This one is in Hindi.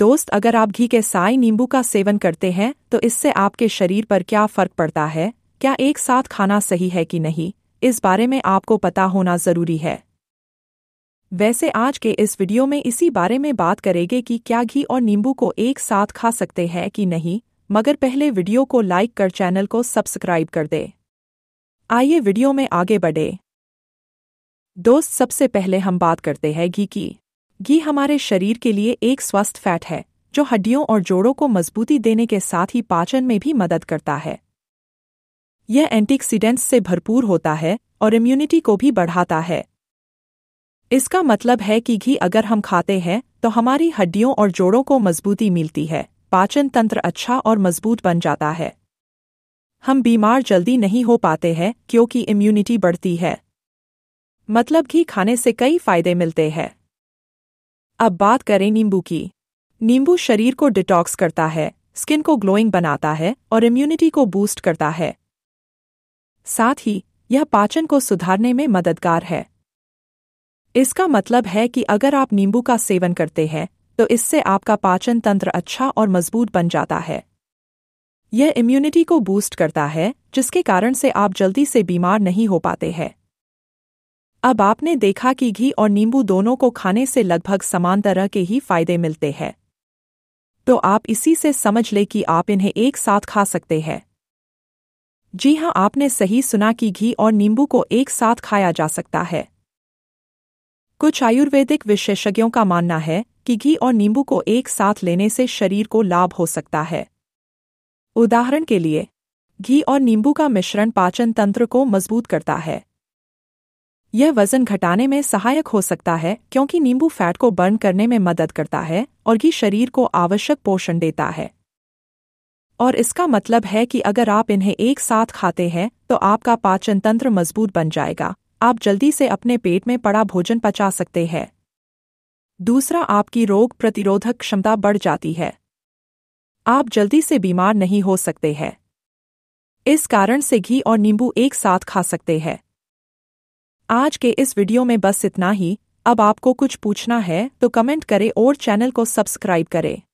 दोस्त अगर आप घी के साई नींबू का सेवन करते हैं तो इससे आपके शरीर पर क्या फ़र्क पड़ता है क्या एक साथ खाना सही है कि नहीं इस बारे में आपको पता होना ज़रूरी है वैसे आज के इस वीडियो में इसी बारे में बात करेंगे कि क्या घी और नींबू को एक साथ खा सकते हैं कि नहीं मगर पहले वीडियो को लाइक कर चैनल को सब्सक्राइब कर दे आइए वीडियो में आगे बढ़े दोस्त सबसे पहले हम बात करते हैं घी की घी हमारे शरीर के लिए एक स्वस्थ फैट है जो हड्डियों और जोड़ों को मजबूती देने के साथ ही पाचन में भी मदद करता है यह एंटीक्सीडेंट्स से भरपूर होता है और इम्यूनिटी को भी बढ़ाता है इसका मतलब है कि घी अगर हम खाते हैं तो हमारी हड्डियों और जोड़ों को मजबूती मिलती है पाचन तंत्र अच्छा और मजबूत बन जाता है हम बीमार जल्दी नहीं हो पाते हैं क्योंकि इम्यूनिटी बढ़ती है मतलब घी खाने से कई फायदे मिलते हैं अब बात करें नींबू की नींबू शरीर को डिटॉक्स करता है स्किन को ग्लोइंग बनाता है और इम्यूनिटी को बूस्ट करता है साथ ही यह पाचन को सुधारने में मददगार है इसका मतलब है कि अगर आप नींबू का सेवन करते हैं तो इससे आपका पाचन तंत्र अच्छा और मजबूत बन जाता है यह इम्यूनिटी को बूस्ट करता है जिसके कारण से आप जल्दी से बीमार नहीं हो पाते हैं अब आपने देखा कि घी और नींबू दोनों को खाने से लगभग समान तरह के ही फायदे मिलते हैं तो आप इसी से समझ ले कि आप इन्हें एक साथ खा सकते हैं जी हाँ आपने सही सुना कि घी और नींबू को एक साथ खाया जा सकता है कुछ आयुर्वेदिक विशेषज्ञों का मानना है कि घी और नींबू को एक साथ लेने से शरीर को लाभ हो सकता है उदाहरण के लिए घी और नींबू का मिश्रण पाचन तंत्र को मजबूत करता है यह वजन घटाने में सहायक हो सकता है क्योंकि नींबू फैट को बर्न करने में मदद करता है और घी शरीर को आवश्यक पोषण देता है और इसका मतलब है कि अगर आप इन्हें एक साथ खाते हैं तो आपका पाचन तंत्र मजबूत बन जाएगा आप जल्दी से अपने पेट में पड़ा भोजन पचा सकते हैं दूसरा आपकी रोग प्रतिरोधक क्षमता बढ़ जाती है आप जल्दी से बीमार नहीं हो सकते हैं इस कारण से घी और नींबू एक साथ खा सकते हैं आज के इस वीडियो में बस इतना ही अब आपको कुछ पूछना है तो कमेंट करें और चैनल को सब्सक्राइब करें